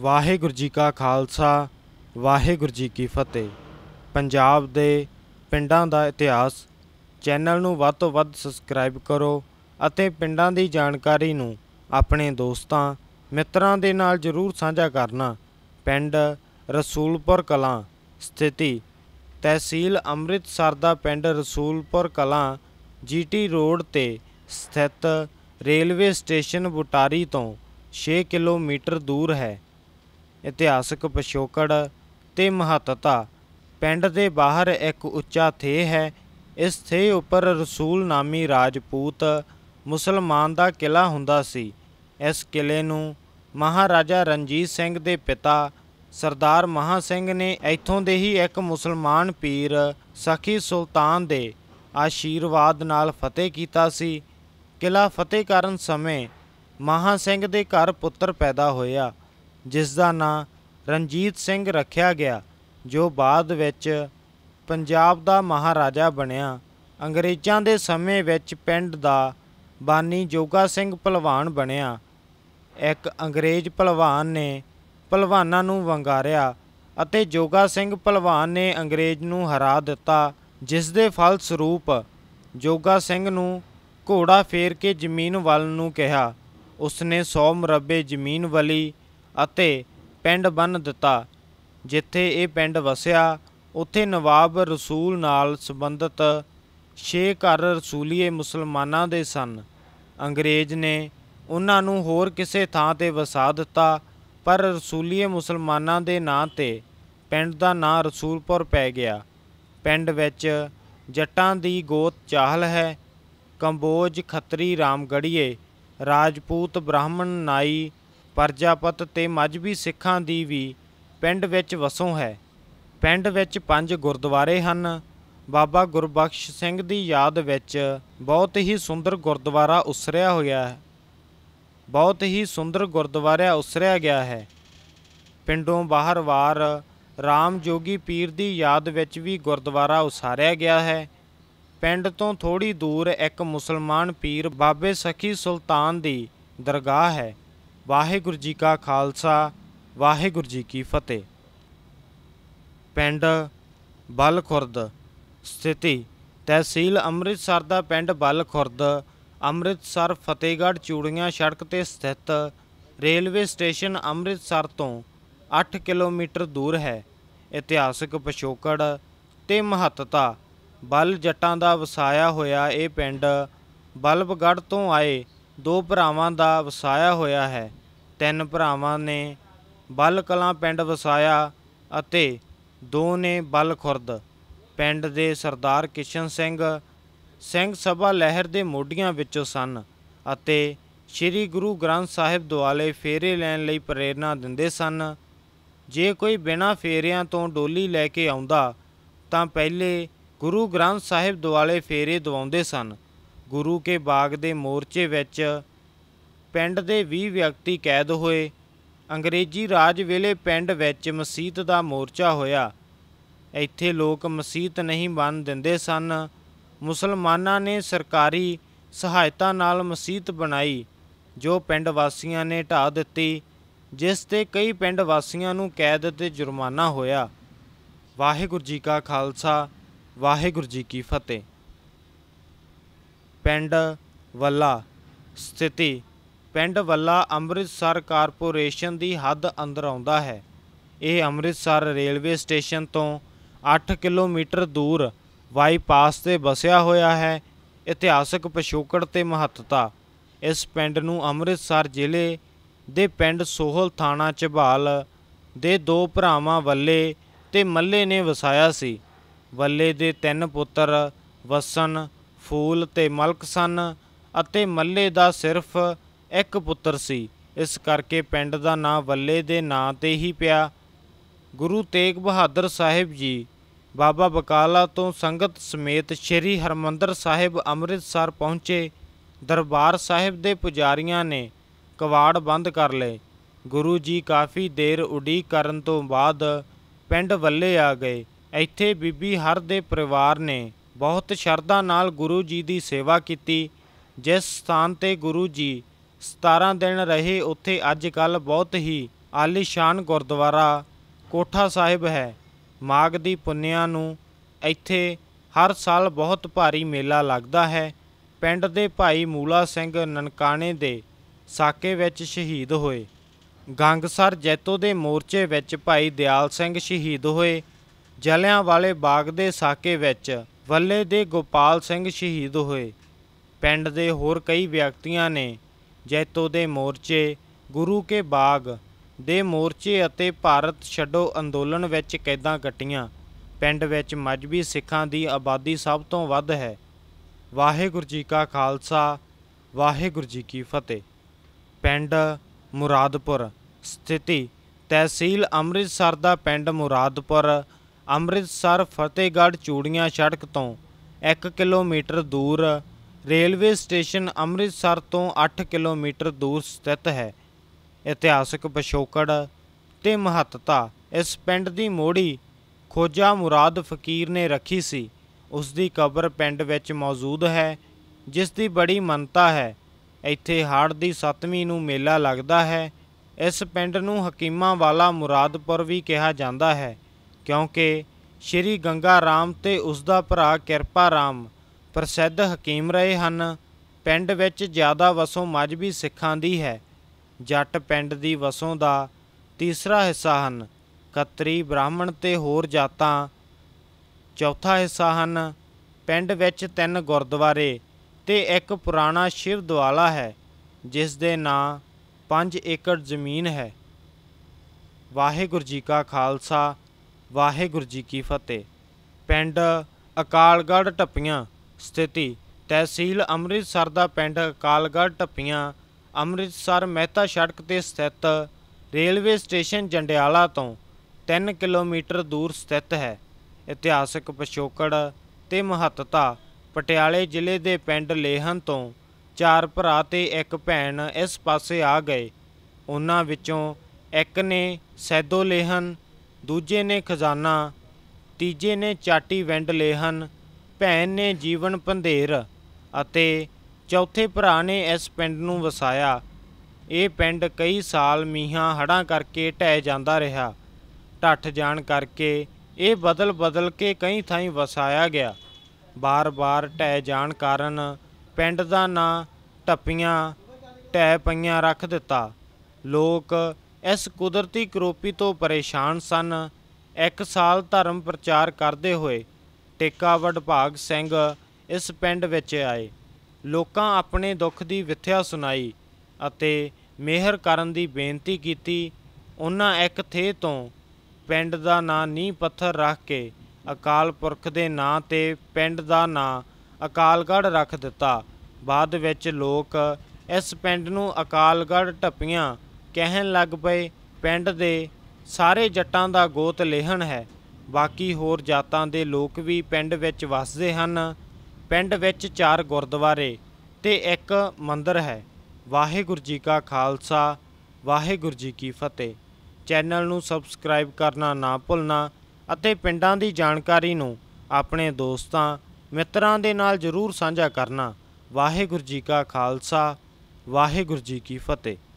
ਵਾਹਿਗੁਰੂ ਜੀ ਕਾ ਖਾਲਸਾ ਵਾਹਿਗੁਰੂ ਜੀ ਕੀ ਫਤਿਹ ਪੰਜਾਬ ਦੇ ਪਿੰਡਾਂ ਦਾ ਇਤਿਹਾਸ ਚੈਨਲ ਨੂੰ ਵੱਧ ਤੋਂ ਵੱਧ ਸਬਸਕ੍ਰਾਈਬ ਕਰੋ ਅਤੇ ਪਿੰਡਾਂ ਦੀ ਜਾਣਕਾਰੀ ਨੂੰ ਆਪਣੇ ਦੋਸਤਾਂ ਮਿੱਤਰਾਂ ਦੇ ਨਾਲ ਜ਼ਰੂਰ ਸਾਂਝਾ ਕਰਨਾ ਪਿੰਡ ਰਸੂਲਪੁਰ ਕਲਾਂ ਸਥਿਤੀ ਤਹਿਸੀਲ ਅੰਮ੍ਰਿਤਸਰ ਦਾ ਪਿੰਡ ਰਸੂਲਪੁਰ ਕਲਾਂ ਜੀਟੀ ਰੋਡ ਤੇ ਸਥਿਤ ਰੇਲਵੇ ਸਟੇਸ਼ਨ ਬੁਟਾਰੀ ਤੋਂ 6 ਕਿਲੋਮੀਟਰ ਦੂਰ ਹੈ ਇਤਿਹਾਸਕ ਪਿਛੋਕੜ ਤੇ ਮਹੱਤਤਾ ਪਿੰਡ ਦੇ ਬਾਹਰ ਇੱਕ ਉੱਚਾ ਥੇ ਹੈ ਇਸ ਥੇ ਉੱਪਰ ਰਸੂਲ ਨਾਮੀ ਰਾਜਪੂਤ ਮੁਸਲਮਾਨ ਦਾ ਕਿਲਾ ਹੁੰਦਾ ਸੀ ਇਸ ਕਿਲੇ ਨੂੰ ਮਹਾਰਾਜਾ ਰਣਜੀਤ ਸਿੰਘ ਦੇ ਪਿਤਾ ਸਰਦਾਰ ਮਹਾ ਸਿੰਘ ਨੇ ਇੱਥੋਂ ਦੇ ਹੀ ਇੱਕ ਮੁਸਲਮਾਨ ਪੀਰ ਸਖੀ ਸੁਲਤਾਨ ਦੇ ਆਸ਼ੀਰਵਾਦ ਨਾਲ ਫਤਿਹ ਕੀਤਾ ਸੀ ਕਿਲਾ ਫਤਿਹ ਕਰਨ ਸਮੇਂ ਮਹਾ ਸਿੰਘ ਦੇ ਘਰ ਪੁੱਤਰ ਪੈਦਾ ਹੋਇਆ ਜਿਸ ਦਾ ਨਾਂ ਰਣਜੀਤ ਸਿੰਘ ਰੱਖਿਆ ਗਿਆ ਜੋ ਬਾਅਦ ਵਿੱਚ ਪੰਜਾਬ ਦਾ ਮਹਾਰਾਜਾ ਬਣਿਆ ਅੰਗਰੇਜ਼ਾਂ ਦੇ ਸਮੇਂ ਵਿੱਚ ਪਿੰਡ ਦਾ ਬਾਨੀ ਜੋਗਾ ਸਿੰਘ ਪਹਿਲਵਾਨ ਬਣਿਆ ਇੱਕ ਅੰਗਰੇਜ਼ ਪਹਿਲਵਾਨ ਨੇ ਪਹਿਲਵਾਨਾਂ ਨੂੰ ਵੰਗਾਰਿਆ ਅਤੇ ਜੋਗਾ ਸਿੰਘ ਪਹਿਲਵਾਨ ਨੇ ਅੰਗਰੇਜ਼ ਨੂੰ ਹਰਾ ਦਿੱਤਾ ਜਿਸ ਦੇ ਫਲ ਸਰੂਪ ਜੋਗਾ ਸਿੰਘ ਨੂੰ ਘੋੜਾ ਫੇਰ ਕੇ ਜ਼ਮੀਨ ਵੱਲ ਨੂੰ ਕਿਹਾ ਉਸਨੇ 100 ਮਰਬੇ ਜ਼ਮੀਨ ਵਲੀ ਅਤੇ ਪਿੰਡ ਬਨ ਦਿੱਤਾ ਜਿੱਥੇ ਇਹ ਪਿੰਡ ਵਸਿਆ ਉੱਥੇ ਨਵਾਬ ਰਸੂਲ ਨਾਲ ਸੰਬੰਧਿਤ ਛੇ ਘਰ ਰਸੂਲੀਏ ਮੁਸਲਮਾਨਾਂ ਦੇ ਸਨ ਅੰਗਰੇਜ਼ ਨੇ ਉਹਨਾਂ ਨੂੰ ਹੋਰ ਕਿਸੇ ਥਾਂ ਤੇ ਵਸਾ ਦਿੱਤਾ ਪਰ ਰਸੂਲੀਏ ਮੁਸਲਮਾਨਾਂ ਦੇ ਨਾਂ ਤੇ ਪਿੰਡ ਦਾ ਨਾਂ ਰਸੂਲਪੁਰ ਪੈ ਗਿਆ ਪਿੰਡ ਵਿੱਚ ਜੱਟਾਂ ਦੀ ਗੋਤ ਚਾਹਲ ਹੈ ਕੰਬੋਜ ਖੱਤਰੀ ਰਾਮਗੜੀਏ ਰਾਜਪੂਤ ਬ੍ਰਾਹਮਣ ਨਾਈ ਪਰਜਾਪਤ ਤੇ ਮਜਬੀ ਸਿੱਖਾਂ ਦੀ ਵੀ ਪਿੰਡ ਵਿੱਚ ਵਸੋਂ ਹੈ ਪਿੰਡ ਵਿੱਚ ਪੰਜ ਗੁਰਦੁਆਰੇ ਹਨ ਬਾਬਾ ਗੁਰਬਖਸ਼ ਸਿੰਘ ਦੀ ਯਾਦ ਵਿੱਚ ਬਹੁਤ ਹੀ ਸੁੰਦਰ ਗੁਰਦੁਆਰਾ ਉਸਰਿਆ ਹੋਇਆ ਹੈ ਬਹੁਤ ਹੀ ਸੁੰਦਰ ਗੁਰਦੁਆਰਾ ਉਸਰਿਆ ਗਿਆ ਹੈ ਪਿੰਡੋਂ ਬਾਹਰ ਵਾਰ ਰਾਮ ਜੋਗੀ ਪੀਰ ਦੀ ਯਾਦ ਵਿੱਚ ਵੀ ਗੁਰਦੁਆਰਾ ਉਸਾਰਿਆ ਗਿਆ ਹੈ ਪਿੰਡ ਤੋਂ ਥੋੜੀ ਦੂਰ ਇੱਕ ਮੁਸਲਮਾਨ ਪੀਰ ਬਾਬੇ ਸਖੀ ਸੁਲਤਾਨ ਦੀ ਦਰਗਾਹ ਹੈ ਵਾਹਿਗੁਰੂ ਜੀ ਕਾ ਖਾਲਸਾ ਵਾਹਿਗੁਰੂ ਜੀ ਕੀ ਫਤਿਹ ਪਿੰਡ ਬਲਖੁਰਦ ਸਥਿਤੀ ਤਹਿਸੀਲ ਅੰਮ੍ਰਿਤਸਰ ਦਾ ਪਿੰਡ ਬਲਖੁਰਦ ਅੰਮ੍ਰਿਤਸਰ ਫਤਿਹਗੜ੍ਹ ਚੂੜੀਆਂ ਸੜਕ ਤੇ ਸਥਿਤ ਰੇਲਵੇ ਸਟੇਸ਼ਨ ਅੰਮ੍ਰਿਤਸਰ ਤੋਂ 8 ਕਿਲੋਮੀਟਰ ਦੂਰ ਹੈ ਇਤਿਹਾਸਿਕ ਪਿਛੋਕੜ ਤੇ ਮਹੱਤਤਾ ਬਲ ਜੱਟਾਂ ਦਾ ਵਸਾਇਆ ਹੋਇਆ ਇਹ ਪਿੰਡ ਬਲਬਗੜ ਤੋਂ ਆਏ ਦੋ ਭਰਾਵਾਂ ਦਾ ਵਸਾਇਆ ਹੋਇਆ ਹੈ ਤਿੰਨ ਭਰਾਵਾਂ ਨੇ ਬੱਲ ਕਲਾਂ ਪਿੰਡ ਵਸਾਇਆ ਅਤੇ ਦੋ ਨੇ ਬੱਲ ਖੁਰਦ ਪਿੰਡ ਦੇ ਸਰਦਾਰ ਕਿਸ਼ਨ ਸਿੰਘ ਸਿੰਘ ਸਭਾ ਲਹਿਰ ਦੇ ਮੋਢੀਆਂ ਵਿੱਚੋਂ ਸਨ ਅਤੇ ਸ੍ਰੀ ਗੁਰੂ ਗ੍ਰੰਥ ਸਾਹਿਬ ਦੁਆਲੇ ਫੇਰੇ ਲੈਣ ਲਈ ਪ੍ਰੇਰਣਾ ਦਿੰਦੇ ਸਨ ਜੇ ਕੋਈ ਬਿਨਾਂ ਫੇਰਿਆਂ ਤੋਂ ਡੋਲੀ ਲੈ ਕੇ ਆਉਂਦਾ ਤਾਂ ਪਹਿਲੇ ਗੁਰੂ ਗ੍ਰੰਥ ਸਾਹਿਬ ਦੁਆਲੇ ਫੇਰੇ ਦਵਾਉਂਦੇ ਸਨ ਗੁਰੂ ਕੇ ਬਾਗ ਦੇ ਮੋਰਚੇ ਵਿੱਚ ਪਿੰਡ ਦੇ 20 ਵਿਅਕਤੀ ਕੈਦ ਹੋਏ ਅੰਗਰੇਜ਼ੀ ਰਾਜ ਵੇਲੇ ਪਿੰਡ ਵਿੱਚ ਮਸਜਿਦ ਦਾ ਮੋਰਚਾ ਹੋਇਆ ਇੱਥੇ ਲੋਕ ਮਸਜਿਦ ਨਹੀਂ ਬਣ ਦਿੰਦੇ ਸਨ ਮੁਸਲਮਾਨਾਂ ਨੇ ਸਰਕਾਰੀ ਸਹਾਇਤਾ ਨਾਲ ਮਸਜਿਦ ਬਣਾਈ ਜੋ ਪਿੰਡ ਵਾਸੀਆਂ ਨੇ ਢਾ ਦਿੱਤੀ ਜਿਸ ਤੇ ਕਈ ਪਿੰਡ ਵਾਸੀਆਂ ਨੂੰ ਕੈਦ ਤੇ ਜੁਰਮਾਨਾ ਹੋਇਆ ਵਾਹਿਗੁਰੂ ਜੀ ਕਾ ਖਾਲਸਾ ਵਾਹਿਗੁਰੂ ਜੀ ਕੀ ਫਤਿਹ ਪਿੰਡ ਵੱਲਾ ਸਥਿਤੀ ਪਿੰਡ ਵੱਲਾ ਅੰਮ੍ਰਿਤਸਰ ਕਾਰਪੋਰੇਸ਼ਨ ਦੀ ਹੱਦ ਅੰਦਰ ਆਉਂਦਾ ਹੈ ਇਹ ਅੰਮ੍ਰਿਤਸਰ ਰੇਲਵੇ ਸਟੇਸ਼ਨ ਤੋਂ 8 ਕਿਲੋਮੀਟਰ ਦੂਰ ਬਾਈਪਾਸ ਤੇ ਬਸਿਆ ਹੋਇਆ ਹੈ ਇਤਿਹਾਸਕ ਪਿਛੋਕੜ ਤੇ ਮਹੱਤਤਾ ਇਸ ਪਿੰਡ ਨੂੰ ਅੰਮ੍ਰਿਤਸਰ ਜ਼ਿਲ੍ਹੇ ਦੇ ਪਿੰਡ ਸੋਹਲ ਥਾਣਾ ਚਬਾਲ ਦੇ ਦੋ ਭਰਾਵਾਂ ਵੱਲੇ ਤੇ ਮੱਲੇ ਨੇ ਵਸਾਇਆ ਸੀ ਵੱਲੇ ਦੇ ਤਿੰਨ ਪੁੱਤਰ ਵਸਨ ਫੂਲ ਤੇ ਮਲਕ ਸਨ ਅਤੇ ਮੱਲੇ ਦਾ ਸਿਰਫ ਇੱਕ ਪੁੱਤਰ ਸੀ ਇਸ ਕਰਕੇ ਪਿੰਡ ਦਾ ਨਾਂ ਵੱਲੇ ਦੇ ਨਾਂ ਤੇ ਹੀ ਪਿਆ ਗੁਰੂ ਤੇਗ ਬਹਾਦਰ ਸਾਹਿਬ ਜੀ ਬਾਬਾ ਬਕਾਲਾ ਤੋਂ ਸੰਗਤ ਸਮੇਤ ਸ਼੍ਰੀ ਹਰਮੰਦਰ ਸਾਹਿਬ ਅੰਮ੍ਰਿਤਸਰ ਪਹੁੰਚੇ ਦਰਬਾਰ ਸਾਹਿਬ ਦੇ ਪੁਜਾਰੀਆਂ ਨੇ ਕਵਾੜ ਬੰਦ ਕਰ ਲਏ ਗੁਰੂ ਜੀ ਕਾਫੀ ਦੇਰ ਉਡੀਕ ਕਰਨ ਤੋਂ ਬਾਅਦ ਪਿੰਡ ਵੱਲੇ ਆ ਗਏ ਇੱਥੇ ਬੀਬੀ ਹਰ ਦੇ ਪਰਿਵਾਰ ਨੇ ਬਹੁਤ ਸ਼ਰਧਾ ਨਾਲ ਗੁਰੂ ਜੀ ਦੀ ਸੇਵਾ ਕੀਤੀ ਜਿਸ ਸਥਾਨ ਤੇ ਗੁਰੂ ਜੀ 17 ਦਿਨ ਰਹੇ ਉੱਥੇ ਅੱਜ ਕੱਲ ਬਹੁਤ ਹੀ ਆਲੀਸ਼ਾਨ ਗੁਰਦੁਆਰਾ ਕੋਠਾ ਸਾਹਿਬ ਹੈ ਮਾਗ ਦੀ ਪੁੰਨਿਆ ਨੂੰ ਇੱਥੇ ਹਰ ਸਾਲ ਬਹੁਤ ਭਾਰੀ ਮੇਲਾ ਲੱਗਦਾ ਹੈ ਪਿੰਡ ਦੇ ਭਾਈ ਮੂਲਾ ਸਿੰਘ ਨਨਕਾਣੇ ਦੇ ਸਾਕੇ ਵਿੱਚ ਸ਼ਹੀਦ ਹੋਏ ਗੰਗਸਰ ਜੈਤੋ ਦੇ ਮੋਰਚੇ ਵਿੱਚ ਭਾਈ ਦਿਆਲ ਸਿੰਘ ਸ਼ਹੀਦ ਹੋਏ ਜਲਿਆਂ ਵਾਲੇ ਬਾਗ ਦੇ ਸਾਕੇ ਵਿੱਚ ਵੱਲੇ ਦੇ ਗੋਪਾਲ ਸਿੰਘ ਸ਼ਹੀਦ ਹੋਏ ਪਿੰਡ ਦੇ ਹੋਰ ਕਈ ਵਿਅਕਤੀਆਂ ਨੇ ਜੈਤੋ ਦੇ ਮੋਰਚੇ ਗੁਰੂ ਕੇ ਬਾਗ ਦੇ ਮੋਰਚੇ ਅਤੇ ਭਾਰਤ ਛੱਡੋ ਅੰਦੋਲਨ ਵਿੱਚ ਕੈਦਾਂ ਕੱਟੀਆਂ ਪਿੰਡ ਵਿੱਚ ਮਜਬੀ ਸਿੱਖਾਂ ਦੀ ਆਬਾਦੀ ਸਭ ਤੋਂ ਵੱਧ ਹੈ ਵਾਹਿਗੁਰੂ ਜੀ ਕਾ ਖਾਲਸਾ ਵਾਹਿਗੁਰੂ ਜੀ ਕੀ ਫਤਿਹ ਪਿੰਡ ਮੁਰਾਦਪੁਰ ਸਥਿਤੀ ਤਹਿਸੀਲ ਅੰਮ੍ਰਿਤਸਰ ਦਾ ਪਿੰਡ ਮੁਰਾਦਪੁਰ ਅੰਮ੍ਰਿਤਸਰ ਫਤਿਹਗੜ੍ਹ ਚੂੜੀਆਂ ਸੜਕ ਤੋਂ 1 ਕਿਲੋਮੀਟਰ ਦੂਰ ਰੇਲਵੇ ਸਟੇਸ਼ਨ ਅੰਮ੍ਰਿਤਸਰ ਤੋਂ 8 ਕਿਲੋਮੀਟਰ ਦੂਰ ਸਥਿਤ ਹੈ ਇਤਿਹਾਸਿਕ ਪਿਛੋਕੜ ਤੇ ਮਹੱਤਤਾ ਇਸ ਪਿੰਡ ਦੀ ਮੋੜੀ ਖੋਜਾ ਮੁਰਾਦ ਫਕੀਰ ਨੇ ਰੱਖੀ ਸੀ ਉਸ ਦੀ ਕਬਰ ਪਿੰਡ ਵਿੱਚ ਮੌਜੂਦ ਹੈ ਜਿਸ ਦੀ ਬੜੀ ਮੰਨਤਾ ਹੈ ਇੱਥੇ ਹਾੜ ਦੀ 7ਵੀਂ ਨੂੰ ਮੇਲਾ ਲੱਗਦਾ ਹੈ ਇਸ ਪਿੰਡ ਨੂੰ ਹਕੀਮਾਂ ਵਾਲਾ ਮੁਰਾਦਪੁਰ ਵੀ ਕਿਹਾ ਜਾਂਦਾ ਹੈ ਕਿਉਂਕਿ ਸ਼੍ਰੀ ਗੰਗਾ ਰਾਮ ਤੇ ਉਸ ਦਾ ਭਰਾ ਕਿਰਪਾ ਰਾਮ ਪ੍ਰਸਿੱਧ ਹਕੀਮ ਰਹੇ ਹਨ ਪਿੰਡ ਵਿੱਚ ਜ਼ਿਆਦਾ ਵਸੋਂ ਮਜਬੀ ਸਿੱਖਾਂ ਦੀ ਹੈ ਜੱਟ ਪਿੰਡ ਦੀ ਵਸੋਂ ਦਾ ਤੀਸਰਾ ਹਿੱਸਾ ਹਨ ਕਤਰੀ ਬ੍ਰਾਹਮਣ ਤੇ ਹੋਰ ਜਾਤਾਂ ਚੌਥਾ ਹਿੱਸਾ ਹਨ ਪਿੰਡ ਵਿੱਚ ਤਿੰਨ ਗੁਰਦੁਆਰੇ ਤੇ ਇੱਕ ਪੁਰਾਣਾ ਸ਼ਿਵ ਦਵਾਲਾ ਹੈ ਜਿਸ ਦੇ ਨਾਂ 5 ਏਕੜ ਜ਼ਮੀਨ ਹੈ ਵਾਹਿਗੁਰੂ ਜੀ ਕਾ ਖਾਲਸਾ ਵਾਹਿਗੁਰੂ ਜੀ ਕੀ ਫਤਿਹ ਪਿੰਡ ਅਕਾਲਗੜ੍ਹ ਟੱਪੀਆਂ ਸਥਿਤੀ ਤਹਿਸੀਲ ਅੰਮ੍ਰਿਤਸਰ ਦਾ ਪਿੰਡ ਕਾਲਗੜ ਟੱਪੀਆਂ ਅੰਮ੍ਰਿਤਸਰ ਮਹਿਤਾ ਸੜਕ ਤੇ ਸਥਿਤ ਰੇਲਵੇ ਸਟੇਸ਼ਨ ਜੰਡਿਆਲਾ ਤੋਂ 3 ਕਿਲੋਮੀਟਰ ਦੂਰ ਸਥਿਤ ਹੈ ਇਤਿਹਾਸਕ ਪਿਛੋਕੜ ਤੇ ਮਹੱਤਤਾ ਪਟਿਆਲੇ ਜ਼ਿਲ੍ਹੇ ਦੇ ਪਿੰਡ ਲੇਹਨ ਤੋਂ ਚਾਰ ਭਰਾ ਤੇ ਇੱਕ ਭੈਣ ਇਸ ਪਾਸੇ ਆ ਗਏ ਉਹਨਾਂ ਵਿੱਚੋਂ ਇੱਕ ਨੇ ਸੈਦੋ ਲੇਹਨ ਦੂਜੇ ਨੇ ਖਜ਼ਾਨਾ ਤੀਜੇ ਨੇ ਚਾਟੀ ਵੈਂਡ ਲੇਹਨ ਭੈਣ ਨੇ ਜੀਵਨ ਪੰਧੇਰ ਅਤੇ ਚੌਥੇ ਭਰਾ ਨੇ ਇਸ ਪਿੰਡ ਨੂੰ ਵਸਾਇਆ ਇਹ ਪਿੰਡ ਕਈ ਸਾਲ ਮੀਹਾਂ ਹੜਾਂ ਕਰਕੇ ਟਹਿ ਜਾਂਦਾ ਰਿਹਾ ਟੱਠ ਜਾਣ ਕਰਕੇ ਇਹ ਬਦਲ ਬਦਲ ਕੇ ਕਈ ਥਾਈਂ ਵਸਾਇਆ ਗਿਆ ਬਾਰ-ਬਾਰ ਟਹਿ ਜਾਣ ਕਾਰਨ ਪਿੰਡ ਦਾ ਨਾਂ ਟੱਪੀਆਂ ਟਹਿ ਪਈਆਂ ਰੱਖ ਦਿੱਤਾ ਲੋਕ ਇਸ ਕੁਦਰਤੀ ਕਰੋਪੀ ਤੋਂ ਪਰੇਸ਼ਾਨ ਸਨ ਇੱਕ ਸਾਲ ਧਰਮ ਪ੍ਰਚਾਰ ਕਰਦੇ ਹੋਏ ਟੇਕਾ ਵਡਭਾਗ ਸਿੰਘ ਇਸ ਪਿੰਡ ਵਿੱਚ ਆਏ ਲੋਕਾਂ ਆਪਣੇ ਦੁੱਖ ਦੀ ਵਿਥਿਆ ਸੁਣਾਈ ਅਤੇ ਮਿਹਰ ਕਰਨ ਦੀ ਬੇਨਤੀ ਕੀਤੀ ਉਹਨਾਂ ਇੱਕ ਥੇ ਤੋਂ ਪਿੰਡ ਦਾ ਨਾਂ ਨੀ ਪੱਥਰ ਰੱਖ ਕੇ ਅਕਾਲ ਪੁਰਖ ਦੇ ਨਾਂ ਤੇ ਪਿੰਡ ਦਾ ਨਾਂ ਅਕਾਲਗੜ੍ਹ ਰੱਖ ਦਿੱਤਾ ਬਾਅਦ ਵਿੱਚ ਲੋਕ ਇਸ ਪਿੰਡ ਨੂੰ ਅਕਾਲਗੜ੍ਹ ਟੱਪੀਆਂ ਕਹਿਣ ਲੱਗ ਪਏ ਪਿੰਡ ਦੇ ਸਾਰੇ ਜੱਟਾਂ ਦਾ ਗੋਤ ਲੇਹਣ ਹੈ ਬਾਕੀ ਹੋਰ ਜਾਤਾਂ ਦੇ ਲੋਕ ਵੀ ਪਿੰਡ ਵਿੱਚ ਵੱਸਦੇ ਹਨ ਪਿੰਡ ਵਿੱਚ ਚਾਰ ਗੁਰਦੁਆਰੇ ਤੇ ਇੱਕ ਮੰਦਿਰ ਹੈ ਵਾਹਿਗੁਰੂ ਜੀ ਕਾ ਖਾਲਸਾ ਵਾਹਿਗੁਰੂ ਜੀ ਕੀ ਫਤਿਹ ਚੈਨਲ ਨੂੰ ਸਬਸਕ੍ਰਾਈਬ ਕਰਨਾ ਨਾ ਭੁੱਲਣਾ ਅਤੇ ਪਿੰਡਾਂ ਦੀ ਜਾਣਕਾਰੀ ਨੂੰ ਆਪਣੇ ਦੋਸਤਾਂ ਮਿੱਤਰਾਂ ਦੇ ਨਾਲ ਜ਼ਰੂਰ ਸਾਂਝਾ ਕਰਨਾ ਵਾਹਿਗੁਰੂ ਜੀ ਕਾ ਖਾਲਸਾ ਵਾਹਿਗੁਰੂ ਜੀ ਕੀ ਫਤਿਹ